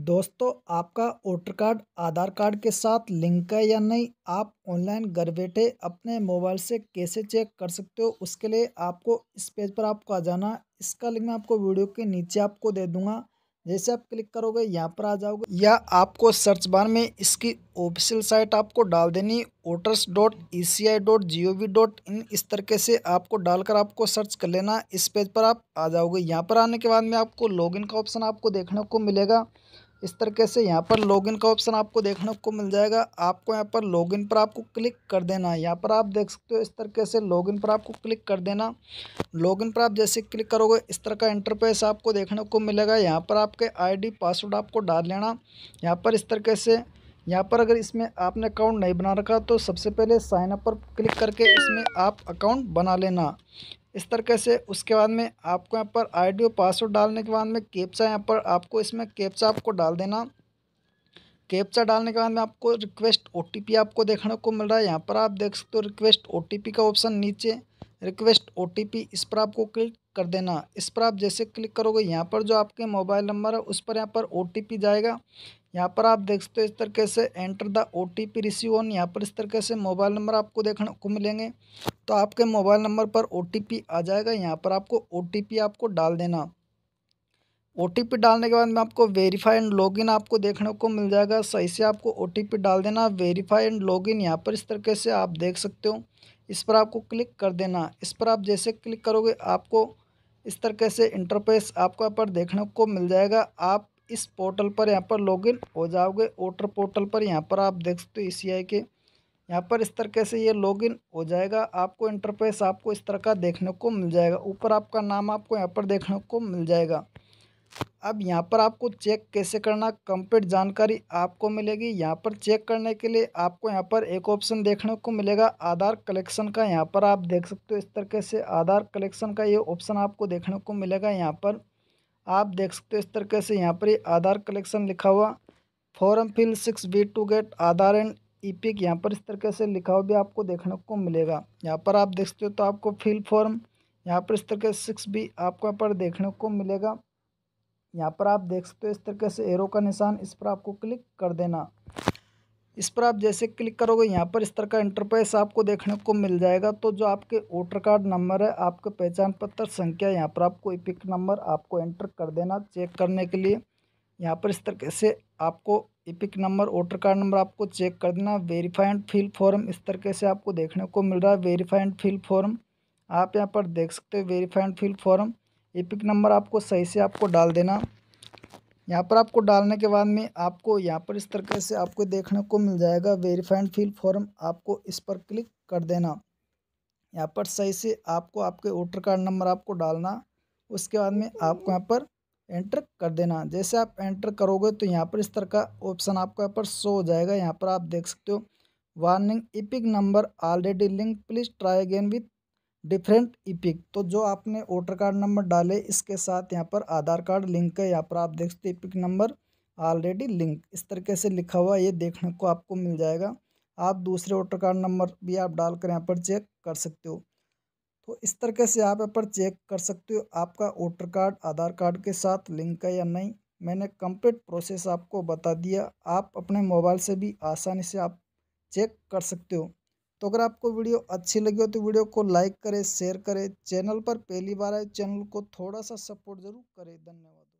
दोस्तों आपका voter card आधार card के साथ लिंक है या नहीं आप ऑनलाइन घर बैठे अपने मोबाइल से कैसे चेक कर सकते हो उसके लिए आपको इस पेज पर आपको आ जाना इसका लिंक मैं आपको वीडियो के नीचे आपको दे दूंगा जैसे आप क्लिक करोगे यहाँ पर आ जाओगे या आपको सर्च बार में इसकी ऑफिशियल साइट आपको डाल देनी voters dot E C I dot G O V dot in इस तरीके से आपको डालकर आपको सर्च कर लेना इस पेज पर आप आ जाओगे यहाँ पर आने के बाद में आपको लॉगिन का ऑप्शन आपको देखने को मिलेगा इस तरीके से यहाँ पर लॉगिन का ऑप्शन आपको देखने को मिल जाएगा आपको यहाँ पर लॉगिन पर आपको क्लिक कर देना है यहाँ पर आप देख सकते हो इस तरीके से लॉगिन पर आपको क्लिक कर देना लॉगिन पर आप जैसे क्लिक करोगे इस तरह का इंटरफेस आपको देखने को मिलेगा यहाँ पर आपके आईडी पासवर्ड आपको डाल लेना यहाँ पर इस तरीके से यहाँ पर अगर इसमें आपने अकाउंट नहीं बना रखा तो सबसे पहले साइन अप पर क्लिक करके इसमें आप अकाउंट बना लेना इस तरीके से उसके बाद में आपको यहाँ पर आईडी और पासवर्ड डालने के बाद में कैप्चा यहाँ पर आपको इसमें कैप्चा आपको डाल देना कैप्चा डालने के बाद में आपको रिक्वेस्ट ओ आपको देखने को मिल रहा है यहाँ पर आप देख सकते हो रिक्वेस्ट ओ का ऑप्शन नीचे रिक्वेस्ट ओ इस पर आपको क्लिक कर देना इस पर आप जैसे क्लिक करोगे यहाँ पर जो आपके मोबाइल नंबर है उस पर यहाँ पर ओ जाएगा यहाँ पर आप देख सकते हो इस तरीके से enter the O T P receive on यहाँ पर इस तरीके से मोबाइल नंबर आपको देखने को मिलेंगे तो आपके मोबाइल नंबर पर ओ टी पी आ जाएगा यहाँ पर आपको ओ टी पी आपको डाल देना ओ टी पी डालने के बाद में आपको वेरीफाई एंड लॉगिन आपको देखने को मिल जाएगा सही से आपको ओ टी पी डाल देना वेरीफाई एंड लॉगिन यहाँ पर इस तरीके से आप देख सकते हो इस पर आपको क्लिक कर देना इस पर आप जैसे क्लिक करोगे आपको इस तरह से इंटरफेस आपको यहाँ पर देखने को मिल जाएगा आप इस पोर्टल पर यहाँ पर लॉगिन हो जाओगे वोटर पोर्टल पर यहाँ पर आप देख सकते हो ई e के यहाँ पर इस तरह से ये लॉगिन हो जाएगा आपको इंटरफेस आपको इस तरह का देखने को मिल जाएगा ऊपर आपका नाम आपको यहाँ पर देखने को मिल जाएगा अब यहाँ पर आपको चेक कैसे करना कंप्लीट जानकारी आपको मिलेगी यहाँ पर चेक करने के लिए आपको यहाँ पर एक ऑप्शन देखने को मिलेगा आधार कलेक्शन का यहाँ पर आप देख सकते हो इस तरीके से आधार कलेक्शन का ये ऑप्शन आपको देखने को मिलेगा यहाँ पर आप देख सकते हो इस तरीके से यहाँ पर ये आधार कलेक्शन लिखा हुआ form fill six B to get Aadhaar and EPIC यहाँ पर इस तरीके से लिखा हुआ भी आपको देखने को मिलेगा यहाँ पर आप देख सकते हो तो आपको फिल फॉर्म यहाँ पर इस तरीके से सिक्स बी आपको यहाँ पर देखने को मिलेगा यहाँ पर आप देख सकते हो इस तरीके से एरो का निशान इस पर आपको क्लिक कर देना इस पर आप जैसे क्लिक करोगे यहाँ पर इस तरह का इंटरप्राइस आपको देखने को मिल जाएगा तो जो आपके वोटर कार्ड नंबर है आपके पहचान पत्र संख्या यहाँ पर आपको इपिक नंबर आपको एंटर कर देना चेक करने के लिए यहाँ पर इस तरह से आपको EPIC number voter card number आपको चेक कर देना वेरीफाई फिल फॉर्म इस तरीके से आपको देखने को मिल रहा है वेरीफाई फिल फॉर्म आप यहाँ पर देख सकते हो verify fill form EPIC pic number आपको सही से आपको डाल देना यहाँ पर आपको डालने के बाद में आपको यहाँ पर इस तरीके से आपको देखने को मिल जाएगा वेरीफाइड फील फॉर्म आपको इस पर क्लिक कर देना यहाँ पर सही से आपको आपके वोटर कार्ड नंबर आपको डालना उसके बाद में आपको यहाँ पर एंटर कर देना जैसे आप एंटर करोगे तो यहाँ पर इस तरह का ऑप्शन आपको यहाँ पर शो हो जाएगा यहाँ पर आप देख सकते हो warning EPIC number already link please try again with different EPIC तो जो आपने वोटर कार्ड नंबर डाले इसके साथ यहाँ पर आधार कार्ड लिंक है यहाँ पर आप देख सकते पिक नंबर ऑलरेडी लिंक इस तरीके से लिखा हुआ ये देखने को आपको मिल जाएगा आप दूसरे वोटर कार्ड नंबर भी आप डालकर यहाँ पर चेक कर सकते हो तो इस तरीके से आप यहाँ पर चेक कर सकते हो आपका वोटर कार्ड आधार कार्ड के साथ लिंक है या नहीं मैंने कंप्लीट प्रोसेस आपको बता दिया आप अपने मोबाइल से भी आसानी से आप चेक कर सकते हो तो अगर आपको वीडियो अच्छी लगी हो तो वीडियो को लाइक करें शेयर करें चैनल पर पहली बार आए चैनल को थोड़ा सा सपोर्ट ज़रूर करें धन्यवाद